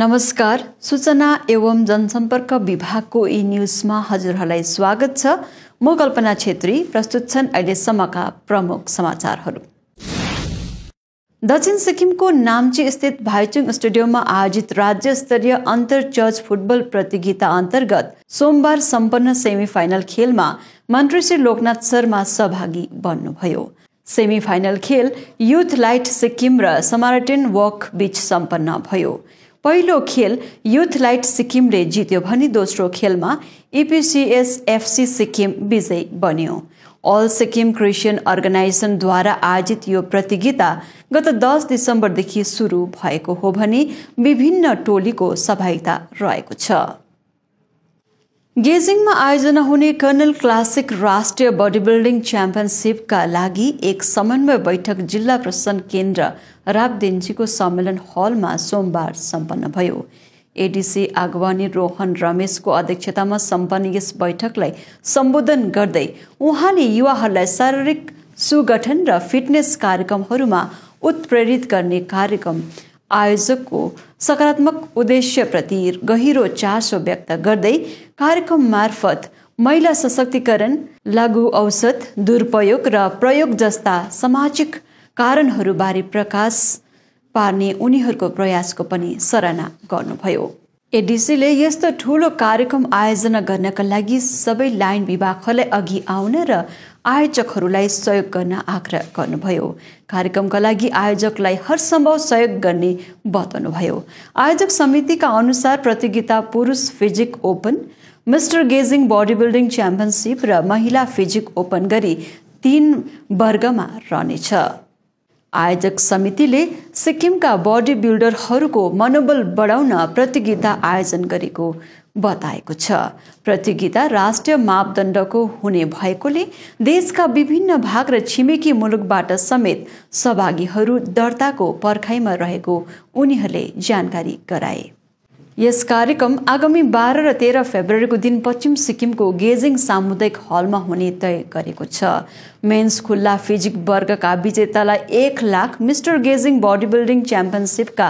नमस्कार सूचना एवं जनसम्पर्क विभागको यी न्युजमा हजुरहरूलाई स्वागत छ म कल्पना छेत्री प्रस्तुत छन् अहिलेसम्मका प्रमुख समाचारहरू दक्षिण सिक्किमको नाम्ची स्थित भाइचुङ स्टेडियममा आयोजित राज्य स्तरीय अन्तर चर्च फुटबल प्रतियोगिता अन्तर्गत सोमबार सम्पन्न सेमी फाइनल खेलमा मन्त्री श्री लोकनाथ शर्मा सहभागी बन्नुभयो सेमी फाइनल खेल युथ लाइट सिक्किम र समारटेन वक बीच सम्पन्न भयो पहिलो खेल युथ लाइट सिक्किमले जित्यो भने दोस्रो खेलमा इपिसिएसएफसी सिक्किम विजयी बन्यो अल सिक्किम क्रिस्चियन अर्गनाइजेसनद्वारा आयोजित यो प्रतियोगिता गत दस दिसम्बरदेखि सुरु भएको हो भने विभिन्न टोलीको सहभागिता रहेको छ गेजिङमा आयोजना हुने कर्नल क्लासिक राष्ट्रिय बडी बिल्डिङ च्याम्पियनसिपका लागि एक समन्वय बैठक जिल्ला प्रशासन केन्द्र राबदेन्जीको सम्मेलन हलमा सोमबार सम्पन्न भयो एडिसी आगवानी रोहन रमेशको अध्यक्षतामा सम्पन्न यस बैठकलाई सम्बोधन गर्दै उहाँले युवाहरूलाई शारीरिक सुगठन र फिटनेस कार्यक्रमहरूमा उत्प्रेरित गर्ने कार्यक्रम आयोजकको सकारात्मक उद्देश्यप्रति गहिरो चासो व्यक्त गर्दै कार्यक्रम मार्फत महिला सशक्तिकरण लागु औषध दुरुपयोग र प्रयोग जस्ता सामाजिक कारणहरूबारे प्रकाश पार्ने उनीहरूको प्रयासको पनि सराहना गर्नुभयो एडिसीले यस्तो ठुलो कार्यक्रम आयोजना गर्नका लागि सबै लाइन विभागहरूलाई अघि आउन र आयोजकहरूलाई सहयोग गर्न आग्रह गर्नुभयो कार्यक्रमका लागि आयोजकलाई हर सम्भव सहयोग गर्ने बताउनुभयो आयोजक समितिका अनुसार प्रतियोगिता पुरुष फिजिक ओपन मिस्टर गेजिङ बडी बिल्डिङ च्याम्पियनसिप र महिला फिजिक ओपन गरी तीन वर्गमा रहनेछ आयोजक समितिले सिक्किमका बडी बिल्डरहरूको मनोबल बढाउन प्रतियोगिता आयोजन गरेको बताएको छ प्रतियोगिता राष्ट्रिय मापदण्डको हुने भएकोले देशका विभिन्न भाग र छिमेकी मुलुकबाट समेत सहभागीहरू दर्ताको पर्खाइमा रहेको उनीहरूले जानकारी गराए यस कार्यक्रम आगामी बाह्र र तेह्र फेब्रुअरीको दिन पश्चिम सिक्किमको गेजिङ सामुदायिक हलमा हुने तय गरेको छ मेन्स खुल्ला फिजिक वर्गका विजेतालाई एक लाख मिस्टर गेजिङ बडी बिल्डिङ च्याम्पियनसिपका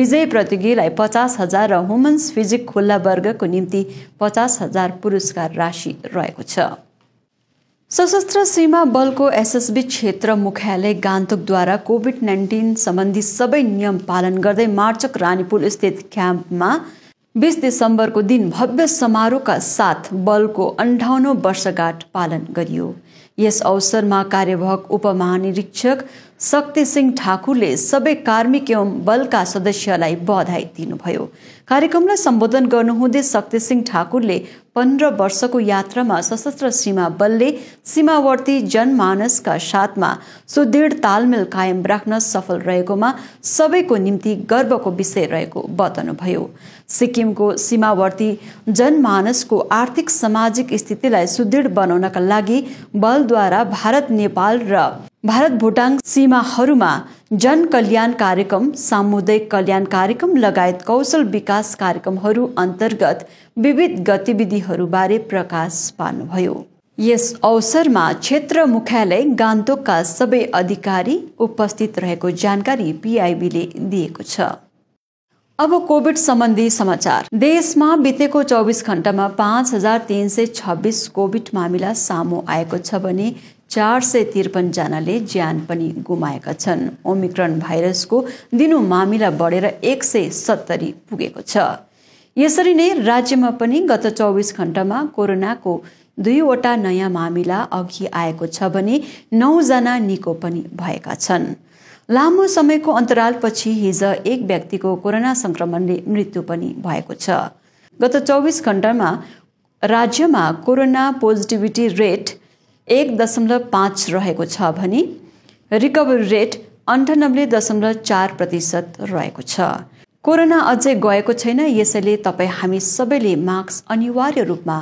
विजय प्रतियोगीलाई पचास हजार र वुमेन्स फिजिक खुल्ला वर्गको निम्ति पचास हजार पुरस्कार राशि रहेको छ सशस्त्र सीमा बलको एसएसबी क्षेत्र मुख्यालय गान्तोकद्वारा कोभिड नाइन्टिन सम्बन्धी सबै नियम पालन गर्दै मार्चक रानीपुल स्थित क्याम्पमा बिस दिसम्बरको दिन भव्य समारोहका साथ बलको अन्ठाउन्न वर्षगाँठ पालन गरियो यस अवसरमा कार्यवाहक उपमहानिरीक्षक शक्ति सिंह ठाकुरले सबै कार्मिक एवं बलका सदस्यलाई बधाई दिनुभयो कार्यक्रमलाई सम्बोधन गर्नुहुँदै शक्ति सिंह ठाकुरले पन्ध्र वर्षको यात्रामा सशस्त्र सीमा बलले सीमावर्ती जनमानसका साथमा सुदृढ तालमेल कायम राख्न सफल रहेकोमा सबैको निम्ति गर्वको विषय रहेको बताउनुभयो सिक्किमको सीमावर्ती जनमानसको आर्थिक सामाजिक स्थितिलाई सुदृढ बनाउनका लागि बलद्वारा भारत नेपाल र भारत भुटान सीमाहरूमा कल्याण कार्यक्रम सामुदायिक कल्याण कार्यक्रम लगायत कौशल विकास कार्यक्रमहरू अन्तर्गत विविध गतिविधिहरूबारे प्रकाश पार्नुभयो यस अवसरमा क्षेत्र मुख्यालय गान्तोकका सबै अधिकारी उपस्थित रहेको जानकारी पिआइबीले दिएको छ अब कोभिड सम्बन्धी समाचार देशमा बितेको चौबिस घण्टामा पाँच हजार तिन सय छब्बिस कोभिड मामिला सामु आएको छ भने चार सय त्रिपन्नजनाले ज्यान पनि गुमाएका छन् ओमिक्रन भाइरसको दिनु मामिला बढेर एक सय सत्तरी पुगेको छ यसरी नै राज्यमा पनि गत चौबिस घण्टामा कोरोनाको दुईवटा नयाँ मामिला अघि आएको छ भने नौजना निको पनि भएका छन् लामो समयको अन्तरालपछि हिज एक व्यक्तिको कोरोना सङ्क्रमणले मृत्यु पनि भएको छ गत चौबिस घण्टामा राज्यमा कोरोना पोजिटिभिटी रेट एक दशमलव पाँच रहेको छ भने रिकभरी रेट अन्ठानब्बे दशमलव चार प्रतिशत रहेको छ कोरोना अझै गएको छैन यसैले तपाईँ हामी सबैले मास्क अनिवार्य रूपमा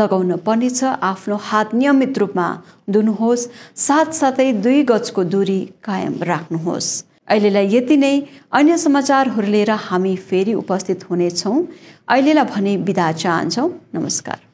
लगाउन पर्नेछ आफ्नो हात नियमित रूपमा धुनुहोस् साथसाथै दुई गजको दूरी कायम राख्नुहोस् अहिलेलाई यति नै अन्य समाचारहरू लिएर हामी फेरि उपस्थित हुनेछौँ अहिलेलाई भने बिदा चाहन्छौँ नमस्कार